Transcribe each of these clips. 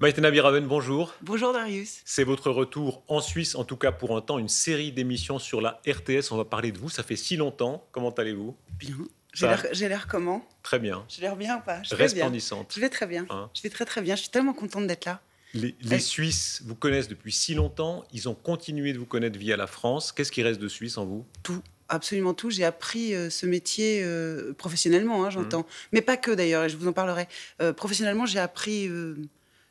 Maïtena Biraven, bonjour. Bonjour Darius. C'est votre retour en Suisse, en tout cas pour un temps, une série d'émissions sur la RTS. On va parler de vous, ça fait si longtemps. Comment allez-vous Bien. J'ai l'air comment Très bien. J'ai l'air bien ou pas je Resplendissante. Je vais très bien. Hein je vais très très bien. Je suis tellement contente d'être là. Les, Suisses vous connaissent depuis si longtemps. Ils ont continué de vous connaître via la France. Qu'est-ce qui reste de Suisse en vous Tout absolument tout. J'ai appris euh, ce métier euh, professionnellement, hein, j'entends. Mmh. Mais pas que d'ailleurs, et je vous en parlerai. Euh, professionnellement, j'ai appris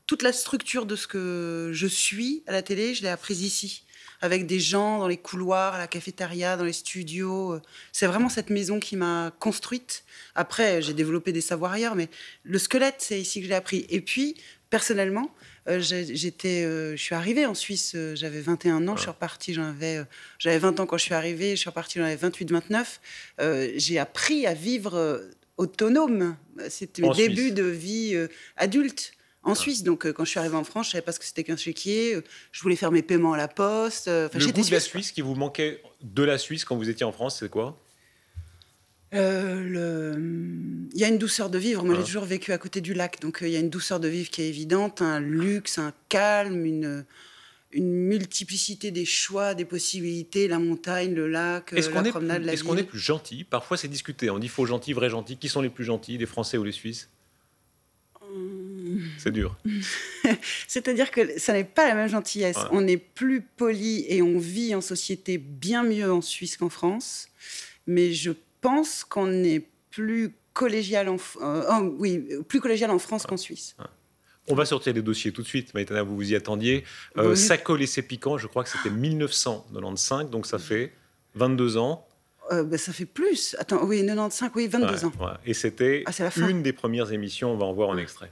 toute la structure de ce que je suis à la télé, je l'ai apprise ici, avec des gens dans les couloirs, à la cafétéria, dans les studios. C'est vraiment cette maison qui m'a construite. Après, j'ai développé des savoirs ailleurs, mais le squelette, c'est ici que j'ai appris. Et puis, personnellement, euh, j'étais, euh, je suis arrivée en Suisse, euh, j'avais 21 ans, je suis repartie, j'en j'avais 20 ans quand je suis arrivée, je suis repartie, j'en avais 28, 29. j'ai appris à vivre autonome. C'était le début de vie adulte en Suisse. Donc, euh, quand je suis arrivée en France, je savais pas ce que c'était qu'un chéquier. Euh, je voulais faire mes paiements à la poste. Euh, enfin, le goût de la Suisse qui vous manquait de la Suisse quand vous étiez en France, c'est quoi le... Il y a une douceur de vivre. Moi, j'ai ah. toujours vécu à côté du lac, donc il y a une douceur de vivre qui est évidente, un luxe, un calme, une, une multiplicité des choix, des possibilités, la montagne, le lac, est la promenade, plus, la Est-ce qu'on est plus gentil Parfois, c'est discuté. On dit faux gentil, vrai gentil. Qui sont les plus gentils, les Français ou les Suisses C'est dur. C'est-à-dire que ça n'est pas la même gentillesse. On est plus poli et on vit en société bien mieux en Suisse qu'en France. Mais je pense qu'on est plus collégial en, euh, oh, oui, plus collégial en France qu'en Suisse. On va sortir les dossiers tout de suite. Maïtana, vous vous y attendiez. Ça et ses piquants, je crois que c'était 1995, donc ça fait 22 ans. Euh, bah, ça fait plus. Attends, oui, 95, oui, 22 ans. Et c'était ah, une des premières émissions, on va en voir en extrait.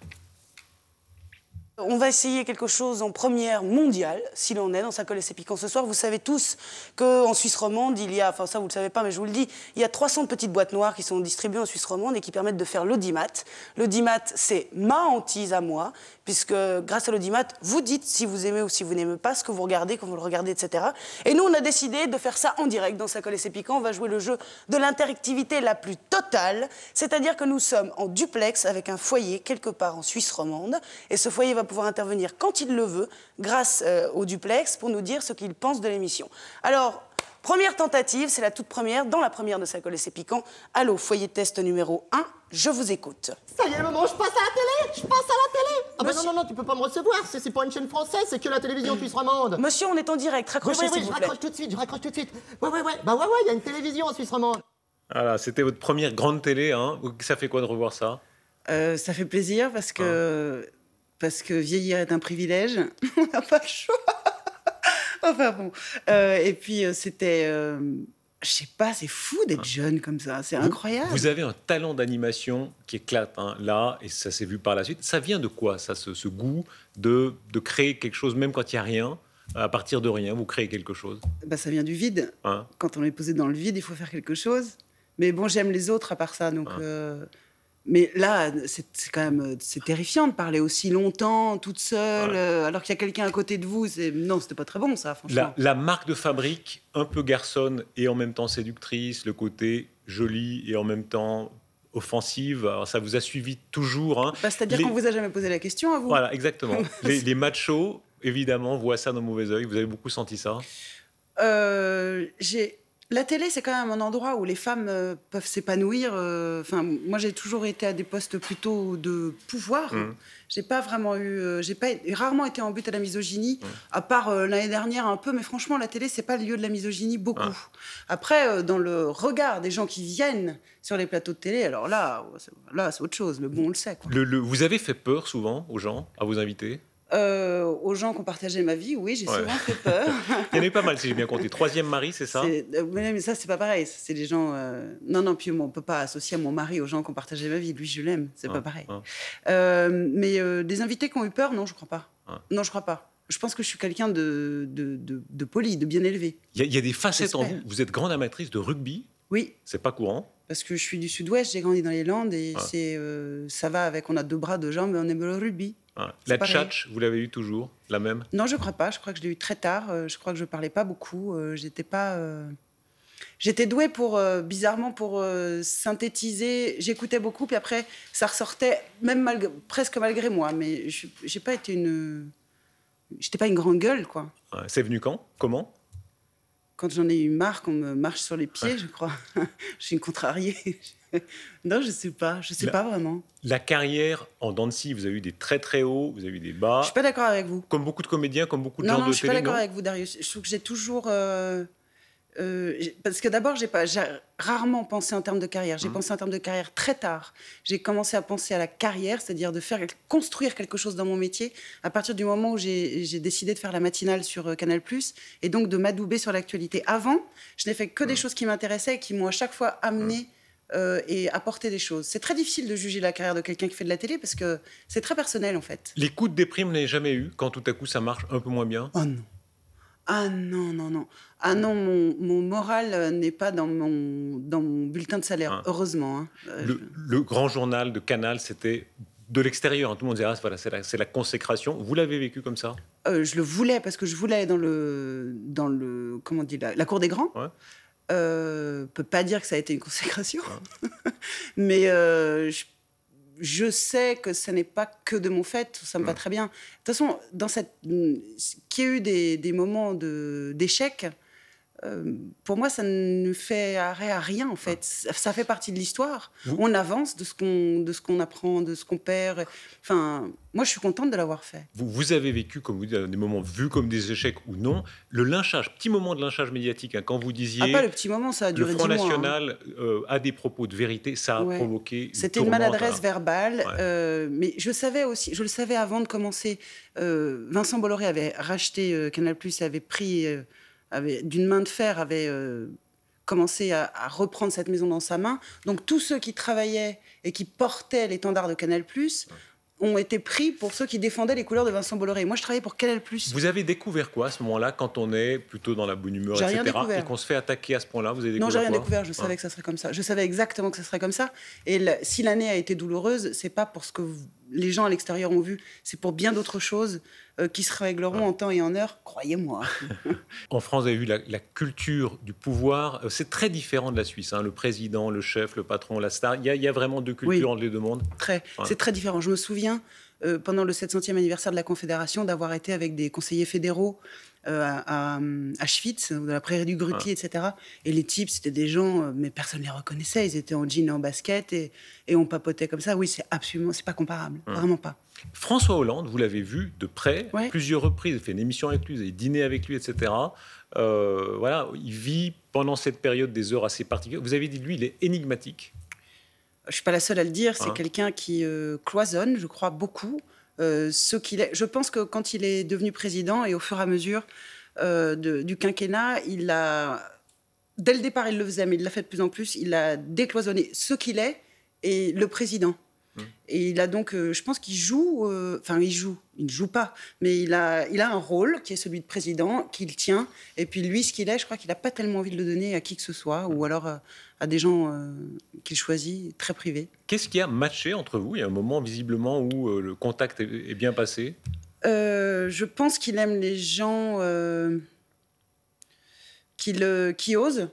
On va essayer quelque chose en première mondiale, s'il en est, dans sa colle et ses ce soir. Vous savez tous qu'en Suisse romande, il y a, enfin ça vous le savez pas, mais je vous le dis, il y a 300 petites boîtes noires qui sont distribuées en Suisse romande et qui permettent de faire l'audimat. L'audimat, c'est ma hantise à moi, puisque grâce à l'audimat, vous dites si vous aimez ou si vous n'aimez pas ce que vous regardez, quand vous le regardez, etc. Et nous, on a décidé de faire ça en direct dans sa colle et ses On va jouer le jeu de l'interactivité la plus totale, c'est-à-dire que nous sommes en duplex avec un foyer quelque part en Suisse romande, et ce foyer va pouvoir intervenir quand il le veut, grâce euh, au duplex, pour nous dire ce qu'il pense de l'émission. Alors, première tentative, c'est la toute première, dans la première de sa et C'est Piquant. Allô, foyer de test numéro 1, je vous écoute. Ça y est, le moment je passe à la télé Je passe à la télé Ah bah non, non, non, tu peux pas me recevoir, c'est pas une chaîne française, c'est que la télévision suisse romande Monsieur, on est en direct, raccrochez oui, oui, je raccroche tout de suite, je raccroche tout de suite Ouais, ouais, ouais, bah ouais, ouais, il y a une télévision en Suisse romande Voilà, c'était votre première grande télé, hein Ça fait quoi de revoir ça euh, ça fait plaisir parce que hein parce que vieillir est un privilège, on n'a pas le choix. enfin bon. Euh, et puis euh, c'était. Euh, je sais pas, c'est fou d'être ah. jeune comme ça, c'est incroyable. Vous avez un talent d'animation qui éclate hein, là, et ça s'est vu par la suite. Ça vient de quoi, ça, ce, goût de, créer quelque chose, même quand il n'y a rien à partir de rien, vous créez quelque chose bah, Ça vient du vide. Hein quand on est posé dans le vide, il faut faire quelque chose. Mais bon, j'aime les autres à part ça, donc hein. euh, mais là, c'est quand même c'est terrifiant de parler aussi longtemps, toute seule, euh, alors qu'il y a quelqu'un à côté de vous. Non, c'était pas très bon, ça, franchement. La, marque de fabrique, un peu garçonne et en même temps séductrice, le côté joli et en même temps offensive, ça vous a suivi toujours. Hein. Bah, c'est-à-dire qu'on qu'on vous a jamais posé la question à vous. Voilà, exactement. les, machos, évidemment, voient ça d'un mauvais oeil. Vous avez beaucoup senti ça euh, J'ai la télé, c'est quand même un endroit où les femmes euh, peuvent s'épanouir. Euh, enfin, moi, j'ai toujours été à des postes plutôt de pouvoir. Mmh. J'ai pas vraiment eu, euh, j'ai pas rarement été en but à la misogynie, mmh. à part l'année dernière un peu. Mais franchement, la télé, c'est pas le lieu de la misogynie beaucoup. Ah. Après, dans le regard des gens qui viennent sur les plateaux de télé, alors là, là, c'est autre chose. Mais bon, on le sait. vous avez fait peur souvent aux gens à vous inviter euh, aux gens qui ont partagé ma vie, oui, j'ai souvent fait peur. Il y en a eu pas mal, si j'ai bien compté. Troisième mari, c'est ça euh, mais, mais, ça, c'est pas pareil. C'est des gens. Euh, non, non, puis on peut pas associer à mon mari aux gens qui ont partagé ma vie. Lui, je l'aime, c'est pas ah, pareil. Ah. mais des invités qui ont eu peur, non, je crois pas. Ah. Non, je crois pas. Je pense que je suis quelqu'un de, de, de, poli, de bien élevé. Il y, a des facettes en vous. Vous êtes grande amatrice de rugby. Oui. C'est pas courant. Parce que je suis du sud-ouest, j'ai grandi dans les Landes et c'est ça va avec. On a deux bras, deux jambes mais on aime le rugby la vous l'avez eu toujours, la même Non, je crois pas. Je crois que je l'ai eu très tard. Euh, je crois que je parlais pas beaucoup. Euh, j'étais pas. Euh, j'étais douée pour, bizarrement, pour synthétiser. J'écoutais beaucoup, puis après, ça ressortait, même malgré, presque malgré moi. Mais j'ai pas été une. J'étais pas une grande gueule, quoi. C'est venu quand Comment quand j'en ai eu marre qu'on me marche sur les pieds, je crois. je suis une contrariée. non, je sais pas, je sais pas vraiment. La carrière en danse, vous avez eu des très très hauts, vous avez eu des bas. Je suis pas d'accord avec vous. Comme beaucoup de comédiens, comme beaucoup de gens de télé. Non, je suis pas d'accord avec vous, Darius. Je trouve que j'ai toujours euh, euh, parce que d'abord, j'ai rarement pensé en termes de carrière. J'ai mmh. pensé en termes de carrière très tard. J'ai commencé à penser à la carrière, c'est-à-dire de faire construire quelque chose dans mon métier à partir du moment où j'ai décidé de faire la matinale sur euh, Canal+ et donc de m'adouber sur l'actualité. Avant, je n'ai fait que des mmh. choses qui m'intéressaient et qui m'ont à chaque fois amené mmh. euh, et apporté des choses. C'est très difficile de juger la carrière de quelqu'un qui fait de la télé parce que c'est très personnel en fait. Les coups de déprime, vous jamais eu quand tout à coup ça marche un peu moins bien Oh non. Ah non, non, non. Ah non, mon, moral euh, n'est pas dans mon, dans mon bulletin de salaire, ah. heureusement. Hein. Euh, le, grand journal de Canal, c'était de l'extérieur. Hein. Tout le monde disait, voilà, c'est la, consécration. Vous l'avez vécu comme ça euh, Je le voulais, parce que je voulais dans le, dans le comment dit, la, cour des grands. Ouais. Euh, peut pas dire que ça a été une consécration, mais je je sais que ce n'est pas que de mon fait, ça me va très bien. De toute façon, dans cette, qu'il y a eu des, moments d'échec, euh, pour moi, ça ne fait arrêt à rien, en fait. Ah. Ça, fait partie de l'histoire. On avance de ce qu'on, de ce qu'on apprend, de ce qu'on perd. Enfin, moi, je suis contente de l'avoir fait. Vous, vous, avez vécu, comme vous dites, euh, des moments vus comme des échecs ou non. Le lynchage, petit moment de lynchage médiatique, hein, quand vous disiez... Ah, pas le petit moment, ça a duré Le Front hein. National euh, a des propos de vérité, ça a provoqué... C'était une, maladresse verbale, mais je savais aussi, je le savais avant de commencer. Vincent Bolloré avait racheté Canal+, avait pris d'une main de fer, avait euh, commencé à, reprendre cette maison dans sa main. Donc tous ceux qui travaillaient et qui portaient l'étendard de Canal+, ont été pris pour ceux qui défendaient les couleurs de Vincent Bolloré. Moi, je travaillais pour Canal+. Vous avez découvert quoi à ce moment-là, quand on est plutôt dans la bonne humeur, etc., et qu'on se fait attaquer à ce point-là Vous avez découvert Non, j'ai rien découvert. Je savais que ça serait comme ça. Je savais exactement que ça serait comme ça. Et si l'année a été douloureuse, c'est pas pour ce que les gens à l'extérieur ont vu, c'est pour bien d'autres choses euh, qui se régleront en temps et en heure, croyez-moi. en France, vous avez vu la, culture du pouvoir, euh, c'est très différent de la Suisse. Hein. le président, le chef, le patron, la star, il y, a vraiment deux cultures entre les deux mondes. Très, c'est très différent. Je me souviens, euh, pendant le 700e anniversaire de la Confédération, d'avoir été avec des conseillers fédéraux euh, à, à, hum, à Schwitz, de la prairie du Grutti, ah. etc. Et les types, c'était des gens, euh, mais personne ne les reconnaissait. Ils étaient en jean et en basket et, on papotait comme ça. Oui, c'est absolument, c'est pas comparable, ah. vraiment pas. François Hollande, vous l'avez vu de près, plusieurs reprises, il fait une émission avec lui, vous dîné avec lui, etc. Euh, voilà, il vit pendant cette période des heures assez particulières. Vous avez dit, lui, il est énigmatique. Je ne suis pas la seule à le dire, c'est ah. quelqu'un qui cloisonne, je crois, beaucoup. Euh, ce qu'il est. Je pense que quand il est devenu président et au fur et à mesure euh, du quinquennat, il a dès le départ, il le faisait, mais il l'a fait de plus en plus. Il a décloisonné ce qu'il est et le président. Mm. Et il a donc, euh, je pense qu'il joue, euh, enfin il joue, il ne joue pas, mais il a, il a un rôle qui est celui de président, qu'il tient. Et puis lui, ce qu'il est, je crois qu'il n'a pas tellement envie de le donner à qui que ce soit, ou mm. alors euh, à des gens qu'il choisit très privés. Qu'est-ce qui a matché entre vous Il y a un moment visiblement où le contact est, bien passé. je pense qu'il aime les gens qui osent.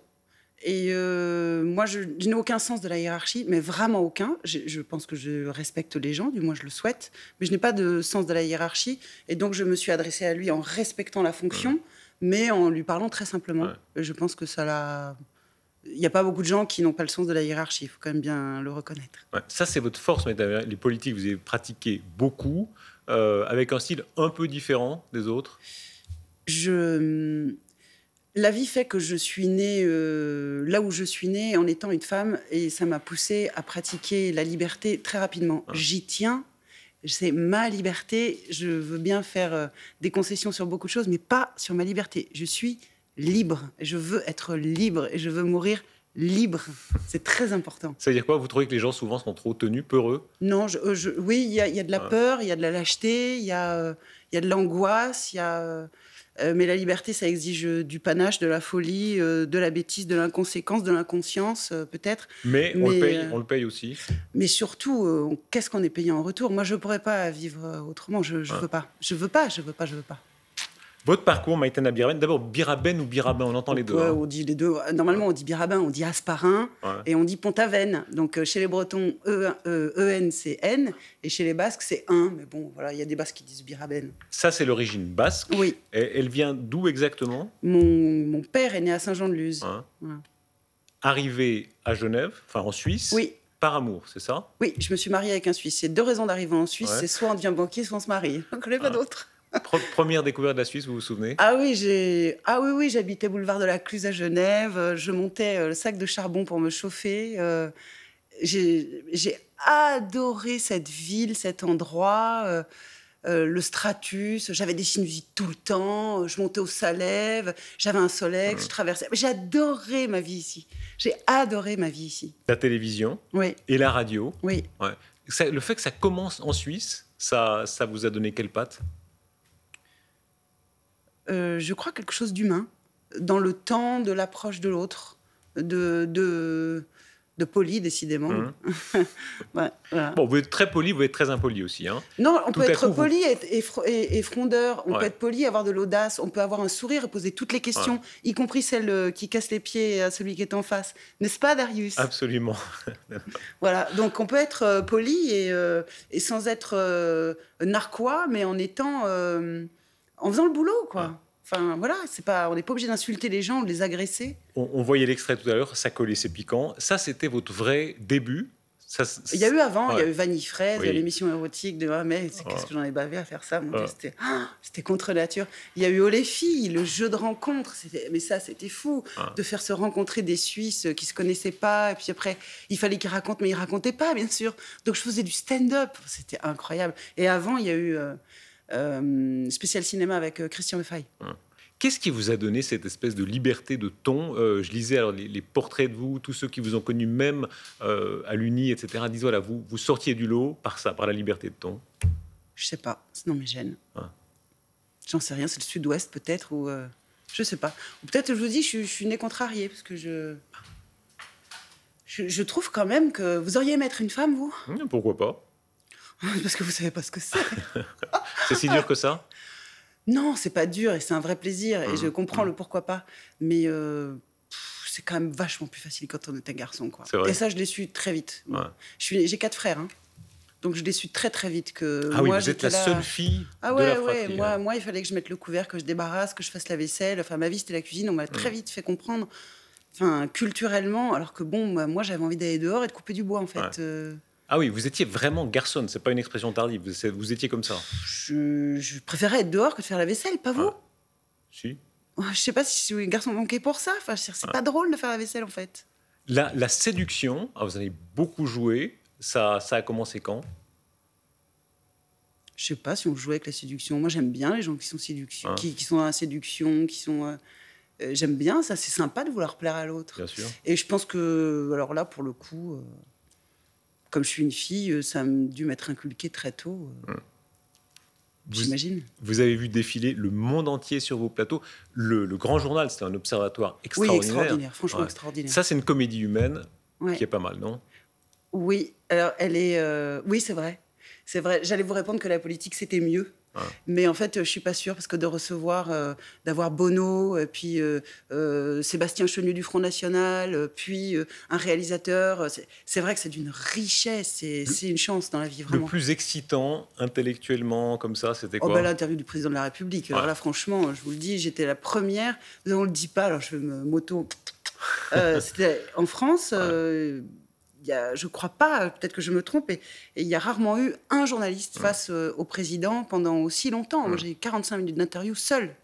Et euh, moi, je, n'ai aucun sens de la hiérarchie, mais vraiment aucun. Je, pense que je respecte les gens, du moins je le souhaite, mais je n'ai pas de sens de la hiérarchie. Et donc, je me suis adressée à lui en respectant la fonction, mais en lui parlant très simplement. je pense que ça l'a. Il n'y a pas beaucoup de gens qui n'ont pas le sens de la hiérarchie, il faut quand même bien le reconnaître. ça, c'est votre force, les politiques, vous avez pratiqué beaucoup, euh, avec un style un peu différent des autres je la vie fait que je suis née euh, là où je suis née en étant une femme et ça m'a poussée à pratiquer la liberté très rapidement. Ah. J'y tiens, c'est ma liberté, je veux bien faire euh, des concessions sur beaucoup de choses, mais pas sur ma liberté. Je suis libre, je veux être libre et je veux mourir libre. C'est très important. Ça veut dire quoi Vous trouvez que les gens souvent sont trop tenus, peureux Non, euh, je, oui, il y, a de la ah. peur, il y a de la lâcheté, il y, a de l'angoisse, il y a euh, mais la liberté, ça exige euh, du panache, de la folie, euh, de la bêtise, de l'inconséquence, de l'inconscience, peut-être. Mais, on, le paye, aussi. Mais surtout, qu'est-ce qu'on est payé en retour Moi, je ne pourrais pas vivre autrement. Je ne veux pas. Je ne veux pas, je veux pas, je veux pas. Votre parcours, Maïtana Biraben, d'abord Biraben ou Birabin, on entend les deux. Hein. On dit les deux. Euh, normalement, on dit Birabin, on dit Asparin et on dit Pontaven. Donc euh, chez les Bretons, e, e, EN, c'est N et chez les Basques, c'est 1. Mais bon, voilà, il y a des Basques qui disent Biraben. Ça, c'est l'origine basque. Oui. Et elle vient d'où exactement mon, père est né à Saint-Jean-de-Luz. Hein. Arrivé à Genève, enfin en Suisse. Oui. Par amour, c'est ça Oui, je me suis mariée avec un Suisse. Il y a deux raisons d'arriver en Suisse, c'est soit on devient banquier, soit on se marie. On ne connaît pas ah. d'autres. Première découverte de la Suisse, vous vous souvenez Ah oui, j'ai ah oui oui, j'habitais boulevard de la Cluse à Genève. Je montais euh, le sac de charbon pour me chauffer. Euh, j'ai adoré cette ville, cet endroit, euh, le Stratus. J'avais des sinusites tout le temps. Je montais au Salève. J'avais un soleil, Je mmh. traversais. adoré ma vie ici. J'ai adoré ma vie ici. La télévision. Oui. Et la radio. Oui. le fait que ça commence en Suisse, ça, ça vous a donné quelle patte euh, je crois, quelque chose d'humain dans le temps de l'approche de l'autre, de, de, poli, décidément. Mhm. Bon, vous êtes très poli, vous êtes très impoli aussi. Hein. Non, on peut être poli et, frondeur, on peut être poli, avoir de l'audace, on peut avoir un sourire et poser toutes les questions, y compris celles euh, qui cassent les pieds à celui qui est en face. N'est-ce pas, Darius Absolument. voilà, donc on peut être euh, poli et, et, sans être narquois, mais en étant en faisant le boulot, quoi. Enfin, voilà, c'est pas, on n'est pas obligé d'insulter les gens, de les agresser. On, voyait l'extrait tout à l'heure, ça collait, ses piquants. Ça, c'était votre vrai début. il y a eu avant, il y a eu Vanille Fraise, l'émission érotique de ah, mais qu'est-ce que j'en ai bavé à faire ça ah, C'était contre nature. Il y a eu Oh les filles, le jeu de rencontre. Mais ça, c'était fou de faire se rencontrer des Suisses qui se connaissaient pas. Et puis après, il fallait qu'ils racontent, mais ils racontaient pas, bien sûr. Donc je faisais du stand-up. C'était incroyable. Et avant, il y a eu. Euh, euh, spécial cinéma avec euh, Christian Le hein. Qu'est-ce qui vous a donné cette espèce de liberté de ton euh, Je lisais alors, les, portraits de vous, tous ceux qui vous ont connu même à l'Uni, etc. Disent voilà, vous, vous sortiez du lot par ça, par la liberté de ton. Je sais pas, sinon mes gènes. Hein. J'en sais rien, c'est le sud-ouest peut-être, ou je sais pas. Peut-être, je vous dis, je, suis née contrariée, parce que je, je. Je trouve quand même que vous auriez aimé être une femme, vous mmh, Pourquoi pas Parce que vous savez pas ce que c'est. c'est si dur que ça Non, c'est pas dur et c'est un vrai plaisir. Et je mmh. comprends mmh. le pourquoi pas. Mais euh, c'est quand même vachement plus facile quand on est un garçon. Quoi. Et ça, je l'ai su très vite. J'ai quatre frères. Hein. Donc je l'ai su très très vite que ah oui, vous êtes la seule fille. Ah ouais, ouais, moi, moi, il fallait que je mette le couvert, que je débarrasse, que je fasse la vaisselle. Enfin, ma vie c'était la cuisine. On m'a très mmh. vite fait comprendre, enfin culturellement, alors que bon, moi, j'avais envie d'aller dehors et de couper du bois en fait. Euh. Ah oui, vous étiez vraiment garçonne, c'est pas une expression tardive, vous étiez comme ça. Je, préférais être dehors que de faire la vaisselle, pas vous ah. Si. Je sais pas si je suis garçon manqué pour ça, enfin, c'est ah. pas drôle de faire la vaisselle en fait. La, séduction, ah, vous avez beaucoup joué, ça, a commencé quand je sais pas si on jouait avec la séduction. Moi, j'aime bien les gens qui sont séduction, qui, sont à la séduction, qui sont. Euh, euh, j'aime bien ça. C'est sympa de vouloir plaire à l'autre. Bien sûr. Et je pense que, alors là, pour le coup, euh, comme je suis une fille, euh, ça a dû m'être inculqué très tôt. Euh, j'imagine. Vous avez vu défiler le monde entier sur vos plateaux. Le, Grand Journal, c'était un observatoire extraordinaire. Oui, extraordinaire, franchement extraordinaire. Ça, c'est une comédie humaine qui est pas mal, non Oui, alors elle est. Euh, oui, c'est vrai. C'est vrai. J'allais vous répondre que la politique, c'était mieux. Mais en fait, euh, je suis pas sûre parce que de recevoir, euh, d'avoir Bono, et puis euh, Sébastien Chenu du Front National, puis un réalisateur, c'est vrai que c'est d'une richesse et c'est une chance dans la vie vraiment. Le plus excitant intellectuellement comme ça, c'était oh, quoi oh, L'interview du président de la République. là, franchement, je vous le dis, j'étais la première. On le dit pas, alors je vais me moto. Euh, c'était en France, je ne crois pas, peut-être que je me trompe, et il y a rarement eu un journaliste mmh. face euh, au président pendant aussi longtemps. Mmh. J'ai 45 minutes d'interview seul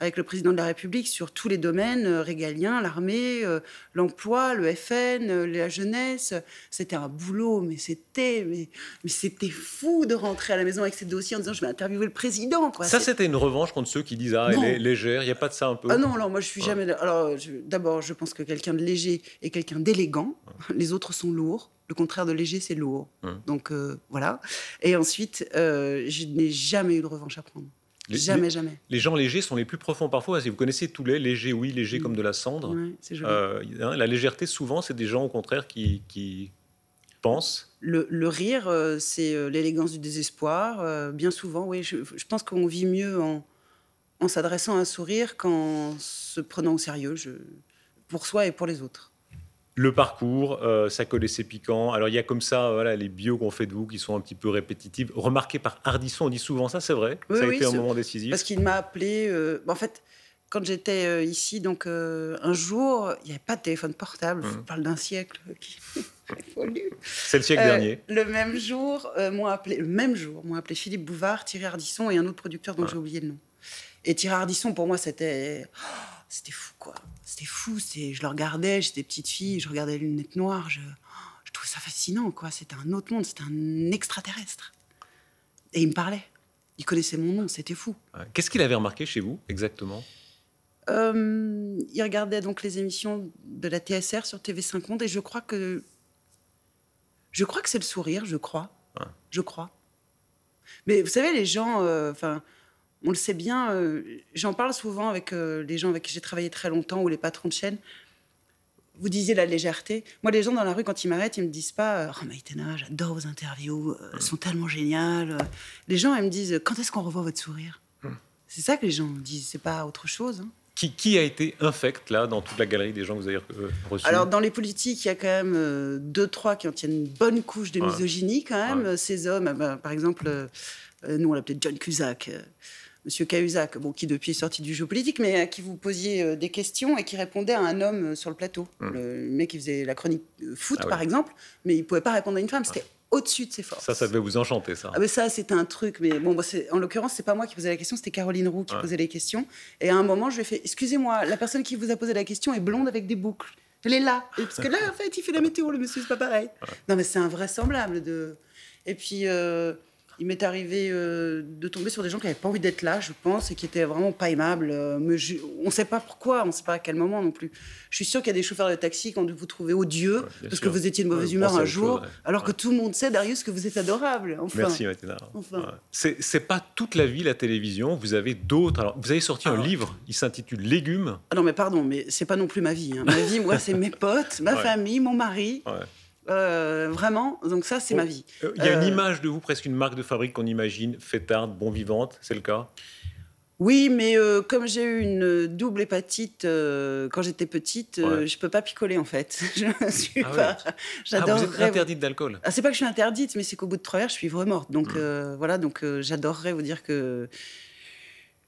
avec le président de la République sur tous les domaines euh, régaliens, l'armée, euh, l'emploi, le FN, euh, la jeunesse. C'était un boulot, mais c'était mais, c'était fou de rentrer à la maison avec ces dossiers en disant je vais interviewer le président. Quoi. Ça, c'était une revanche contre ceux qui disent ah, elle est légère, il n'y a pas de ça un peu. Ah non, alors moi je suis jamais. Alors d'abord, je pense que quelqu'un de léger est quelqu'un d'élégant. Les autres sont lourds. Le contraire de léger, c'est lourd. Donc voilà. Et ensuite, je n'ai jamais eu de revanche à prendre jamais, jamais. Les gens légers sont les plus profonds parfois. Si vous connaissez tous les légers, oui, légers mm. comme de la cendre. Euh, la légèreté, souvent, c'est des gens au contraire qui, pensent. Le, rire, euh, c'est euh, l'élégance du désespoir. bien souvent, oui. Je, pense qu'on vit mieux en, s'adressant à un sourire qu'en se prenant au sérieux, pour soi et pour les autres le parcours, ça euh, connaissait Piquant. Alors il y a comme ça voilà, les bios qu'on fait de vous qui sont un petit peu répétitifs. Remarqué par Hardisson, on dit souvent ça, c'est vrai. ça a été un moment décisif. Parce qu'il m'a appelé. Euh, en fait, quand j'étais euh, ici, donc un jour, il n'y avait pas de téléphone portable. Hum. Je parle d'un siècle qui C'est le siècle dernier. Le même jour, m'ont appelé. Le même jour, m'ont appelé Philippe Bouvard, Thierry Hardisson et un autre producteur dont j'ai oublié le nom. Et Thierry Hardisson, pour moi, c'était, oh, c'était fou quoi. C'était fou. C'est, je le regardais, j'étais petite fille, je regardais les lunettes noires. Je, je trouvais ça fascinant, quoi. C'était un autre monde, c'était un extraterrestre. Et il me parlait. Il connaissait mon nom, c'était fou. Qu'est-ce qu'il avait remarqué chez vous, exactement euh, Il regardait donc les émissions de la TSR sur TV5 Monde et je crois que. Je crois que c'est le sourire, je crois. Je crois. Mais vous savez, les gens. Euh, enfin on le sait bien, euh, j'en parle souvent avec euh, les gens avec qui j'ai travaillé très longtemps ou les patrons de chaîne. Vous disiez la légèreté. Moi, les gens dans la rue, quand ils m'arrêtent, ils me disent pas euh, Oh, Maïtena, j'adore vos interviews, elles sont tellement géniales. Les gens, ils me disent Quand est-ce qu'on revoit votre sourire hmm. C'est ça que les gens disent, c'est pas autre chose. Hein. Qui, a été infect, là, dans toute la galerie des gens que vous avez reçus Alors, dans les politiques, il y a quand même deux, trois qui en tiennent une bonne couche de misogynie, quand même. Ces hommes, ah bah, par exemple, nous, on l'appelait John Cusack. Monsieur Cahuzac, bon, qui depuis est sorti du jeu politique, mais à qui vous posiez euh, des questions et qui répondait à un homme euh, sur le plateau. Mmh. Le mec qui faisait la chronique euh, foot, ah par exemple, mais il pouvait pas répondre à une femme. C'était ah. au-dessus de ses forces. Ça, ça devait vous enchanter, ça. Ah, mais ça, c'est un truc. Mais bon, en l'occurrence, c'est pas moi qui posais la question, c'était Caroline Roux qui posait les questions. Et à un moment, je lui ai fait Excusez-moi, la personne qui vous a posé la question est blonde avec des boucles. Elle est là. Et parce que là, en fait, il fait la météo, le monsieur, c'est pas pareil. Non, mais c'est invraisemblable. De... Et puis. Il m'est arrivé euh, de tomber sur des gens qui n'avaient pas envie d'être là, je pense, et qui étaient vraiment pas aimables. Euh, mais on ne sait pas pourquoi, on ne sait pas à quel moment non plus. Je suis sûr qu'il y a des chauffeurs de taxi qui ont dû vous trouver odieux parce que vous étiez de mauvaise humeur un jour, alors que tout le monde sait, Darius, que vous êtes adorable. Enfin, Merci, Mathilda. C'est pas toute la vie la télévision. Vous avez d'autres. vous avez sorti un ah livre. Il s'intitule Légumes. Ah non, mais pardon, mais c'est pas non plus ma vie. Hein. Ma vie, moi, c'est mes potes, ma famille, mon mari. Euh, vraiment, donc ça, c'est ma vie. Euh, il y a une euh, image de vous, presque une marque de fabrique qu'on imagine, fêtarde, bon vivante, c'est le cas oui, mais comme j'ai eu une double hépatite quand j'étais petite, je ne je peux pas picoler en fait. je ah suis pas. Ah, vous êtes interdite d'alcool. Ah, c'est pas que je suis interdite, mais c'est qu'au bout de trois heures, je suis vraiment morte. Donc mmh. voilà, donc j'adorerais vous dire que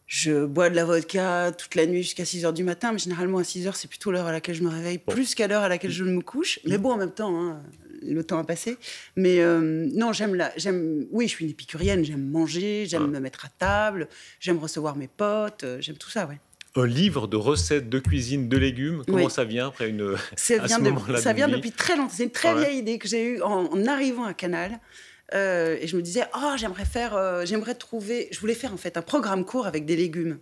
je bois de la vodka toute la nuit jusqu'à 6 heures du matin, mais généralement à 6 h, c'est plutôt l'heure à laquelle je me réveille, plus qu'à l'heure à laquelle je me couche. Mais bon, en même temps, hein, le temps a passé. Mais euh, non, j'aime la. j'aime. Oui, je suis une épicurienne, j'aime manger, j'aime me mettre à table, j'aime recevoir mes potes, euh, j'aime tout ça, ouais un livre de recettes de cuisine de légumes. Comment ça vient après une ça vient, depuis très longtemps. C'est une très ah vieille idée que j'ai eue en, arrivant à Canal. Euh, et je me disais, oh, j'aimerais faire, euh, j'aimerais trouver. Je voulais faire en fait un programme court avec des légumes.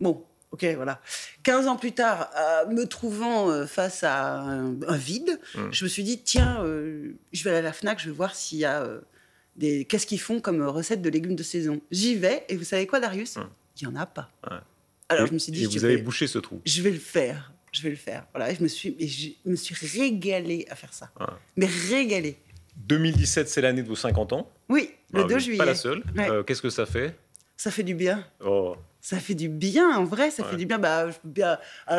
Bon, ok, voilà. 15 ans plus tard, euh, me trouvant face à un, vide, hmm. je me suis dit, tiens, je vais aller à la Fnac, je vais voir s'il y a des. Qu'est-ce qu'ils font comme recette de légumes de saison J'y vais, et vous savez quoi, Darius hmm. Il n'y en a pas. Alors je me suis dit, et vous avez bouché ce trou. Je vais le faire. Je vais le faire. Voilà, et je me suis, je me suis régalée à faire ça. Mais régalée. 2017, c'est l'année de vos 50 ans. Oui, le 2 bah juillet. Pas la seule. Euh, qu'est-ce que ça fait Ça fait du bien. Oh. Ça fait du bien, en vrai, ça fait du bien. Bah,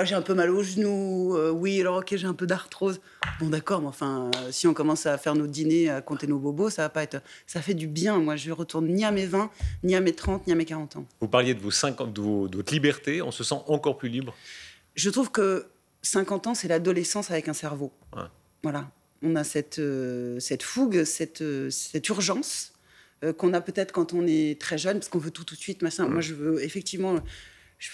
j'ai un peu mal aux genoux. Euh, oui, alors ok, j'ai un peu d'arthrose. Bon, d'accord, mais enfin, euh, si on commence à faire nos dîners, à compter nos bobos, ça va pas être. Ça fait du bien. Moi, je ne retourne ni à mes 20, ni à mes 30, ni à mes 40 ans. Vous parliez de vos 50, de, votre liberté. On se sent encore plus libre. Je trouve que 50 ans, c'est l'adolescence avec un cerveau. Voilà on a cette, euh, cette fougue, cette, euh, urgence euh, qu'on a peut-être quand on est très jeune, parce qu'on veut tout tout de suite, mm. Moi, je veux effectivement, je,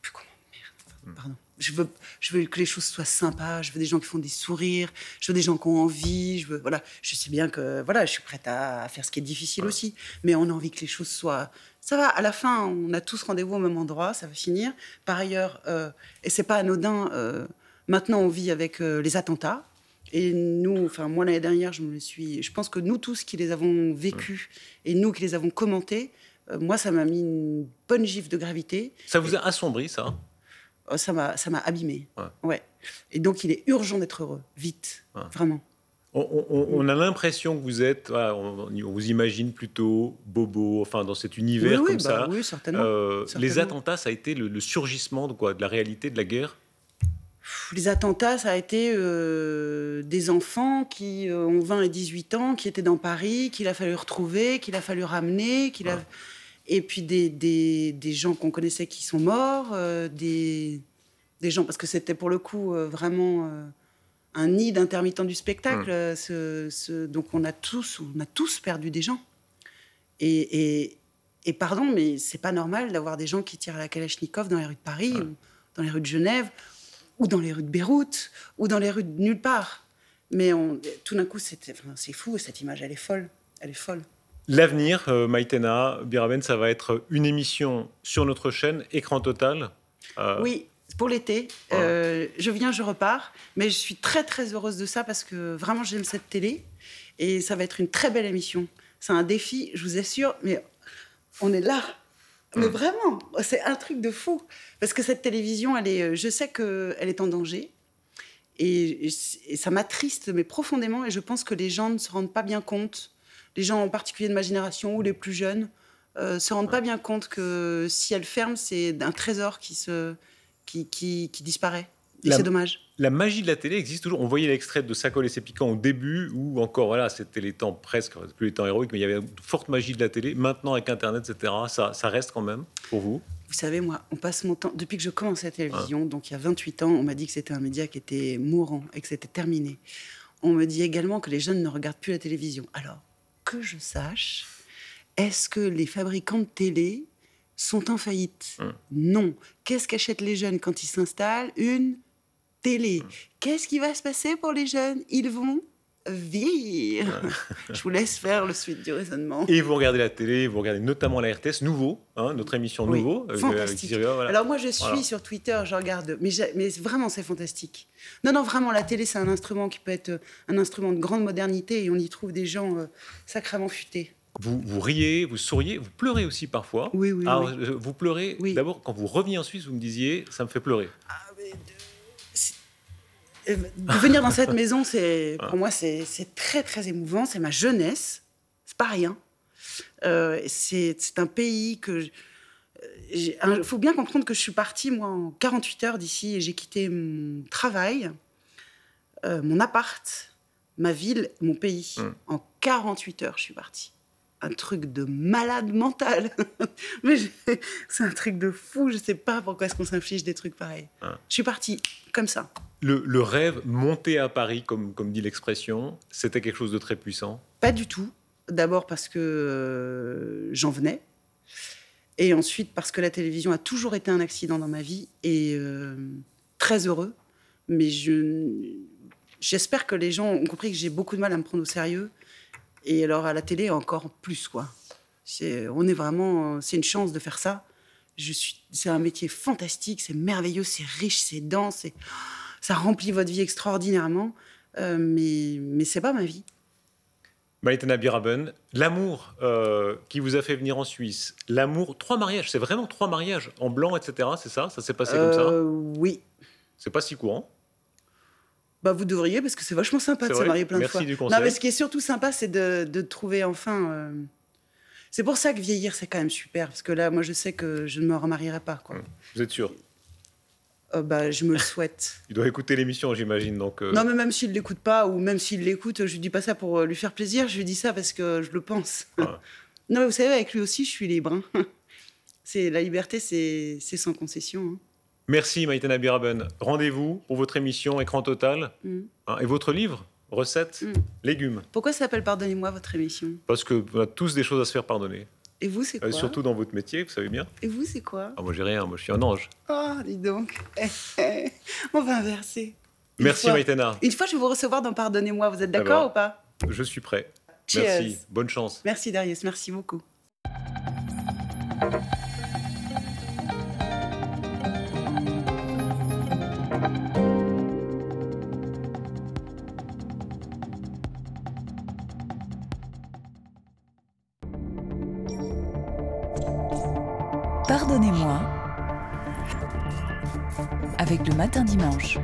plus comment, merde, mm. pardon. Je veux, je que les choses soient sympas. Je veux des gens qui font des sourires. Je veux des gens qui ont envie. Je veux, voilà. Je sais bien que, voilà, je suis prête à, faire ce qui est difficile aussi. Mais on a envie que les choses soient. Ça va. À la fin, on a tous rendez-vous au même endroit. Ça va finir. Par ailleurs, et c'est pas anodin. maintenant, on vit avec les attentats. Et nous, enfin moi l'année dernière, je me suis, je pense que nous tous qui les avons vécus et nous qui les avons commentés, euh, moi ça m'a mis une bonne gifle de gravité. Ça vous a assombri ça hein oh, Ça m'a, ça m'a abîmé. Ouais. Et donc il est urgent d'être heureux, vite, vraiment. On, a l'impression que vous êtes, on, vous imagine plutôt bobo, enfin dans cet univers comme bah ça. oui, certainement, euh, Les attentats, ça a été le, le surgissement de quoi, de la réalité de la guerre les attentats, ça a été euh, des enfants qui euh, ont 20 et 18 ans, qui étaient dans Paris, qu'il a fallu retrouver, qu'il a fallu ramener, qu'il a... et puis des, gens qu'on connaissait qui sont morts, euh, des, des gens, parce que c'était pour le coup vraiment un nid d'intermittents du spectacle. Mmh. Ce, Donc on a, tous, on a tous perdu des gens. Et, pardon, mais c'est pas normal d'avoir des gens qui tirent à la Kalachnikov dans les rues de Paris. Ou dans les rues de Genève, ou dans les rues de Beyrouth, ou dans les rues de nulle part. Mais on, tout d'un coup, c'est fou, cette image, elle est folle. Elle est folle. L'avenir, euh, Maïtena, Biraben, ça va être une émission sur notre chaîne, écran total. Euh, oui, pour l'été. Euh, je viens, je repars. Mais je suis très, très heureuse de ça parce que vraiment, j'aime cette télé. Et ça va être une très belle émission. C'est un défi, je vous assure, mais on est là. Mais vraiment, c'est un truc de fou. Parce que cette télévision, elle est, euh, je sais qu'elle est en danger. Et, ça m'attriste, mais profondément. Et je pense que les gens ne se rendent pas bien compte, les gens en particulier de ma génération ou les plus jeunes, ne euh, se rendent pas bien compte que si elle ferme, c'est un trésor qui, se, qui disparaît. Et c'est dommage. La magie de la télé existe toujours. On voyait l'extrait de Sacol et ses piquants au début, où encore, voilà, c'était les temps presque, plus les temps héroïques, mais il y avait une forte magie de la télé. Maintenant, avec Internet, etc., ça, reste quand même pour vous Vous savez, moi, on passe mon temps. Depuis que je commençais la télévision, donc il y a 28 ans, on m'a dit que c'était un média qui était mourant et que c'était terminé. On me dit également que les jeunes ne regardent plus la télévision. Alors, que je sache, est-ce que les fabricants de télé sont en faillite hum. Non. Qu'est-ce qu'achètent les jeunes quand ils s'installent Une télé. Mm. Qu'est-ce qui va se passer pour les jeunes Ils vont vieillir. Je vous laisse faire le suite du raisonnement. Et vous regardez la télé, vous regardez notamment la RTS Nouveau, hein, notre émission Nouveau. Euh, fantastique. Alors moi je suis sur Twitter, je regarde, mais, mais vraiment c'est fantastique. Non, non, vraiment la télé c'est un instrument qui peut être euh, un instrument de grande modernité et on y trouve des gens euh, sacrément futés. Vous, riez, vous souriez, vous pleurez aussi parfois. Oui, oui. Alors, Vous pleurez, d'abord, quand vous reveniez en Suisse, vous me disiez, ça me fait pleurer. Ah, mais de euh, venir dans cette maison, c'est ah. pour moi, c'est très très émouvant. C'est ma jeunesse, c'est pas rien. Euh, c'est un pays que. Euh, Il faut bien comprendre que je suis partie, moi, en 48 heures d'ici, et j'ai quitté mon travail, mon appart, ma ville, mon pays. Hmm. En 48 heures, je suis partie un truc de malade mental. mais c'est un truc de fou. Je ne sais pas pourquoi est-ce qu'on s'inflige des trucs pareils. Ah. Je suis parti comme ça. Le, rêve monter à Paris, comme, comme dit l'expression, c'était quelque chose de très puissant Pas du tout. D'abord parce que euh, j'en venais. Et ensuite parce que la télévision a toujours été un accident dans ma vie. Et euh, très heureux. Mais je, j'espère que les gens ont compris que j'ai beaucoup de mal à me prendre au sérieux et alors à la télé, encore plus, quoi. on est vraiment, c'est une chance de faire ça. Je suis, c'est un métier fantastique, c'est merveilleux, c'est riche, c'est dense, ça remplit votre vie extraordinairement. Euh, mais, mais c'est pas ma vie. Maïtana Biraben, l'amour euh, qui vous a fait venir en Suisse, l'amour, trois mariages, c'est vraiment trois mariages en blanc, etc. C'est ça Ça s'est passé comme ça euh, Oui. C'est pas si courant bah, vous devriez, parce que c'est vachement sympa de se marier plein de fois. non, mais ce qui est surtout sympa, c'est de, trouver enfin. Euh, c'est pour ça que vieillir, c'est quand même super, parce que là, moi, je sais que je ne me remarierai pas. Quoi. Mmh. Vous êtes sûr oh, bah, je me le souhaite. il doit écouter l'émission, j'imagine. Donc euh. Non, mais même s'il ne l'écoute pas, ou même s'il l'écoute, je ne dis pas ça pour euh, lui faire plaisir, je lui dis ça parce que je le pense. Ah. non, mais vous savez, avec lui aussi, je suis libre. Hein. c'est La liberté, c'est sans concession. Hein. Merci Maïtena Biraben. Rendez-vous pour votre émission Écran Total mm. hein, et votre livre recette, mm. légumes. Pourquoi ça s'appelle Pardonnez-moi votre émission Parce qu'on a tous des choses à se faire pardonner. Et vous, c'est euh, quoi Surtout dans votre métier, vous savez bien. Et vous, c'est quoi ah, Moi, j'ai rien, moi, je suis un ange. Oh, dis donc. On va inverser. Merci fois. Une fois, je vais vous recevoir dans Pardonnez-moi. Vous êtes d'accord ou pas Je suis prêt. Merci. Bonne chance. Merci Darius. Merci beaucoup. Matin Dimanche.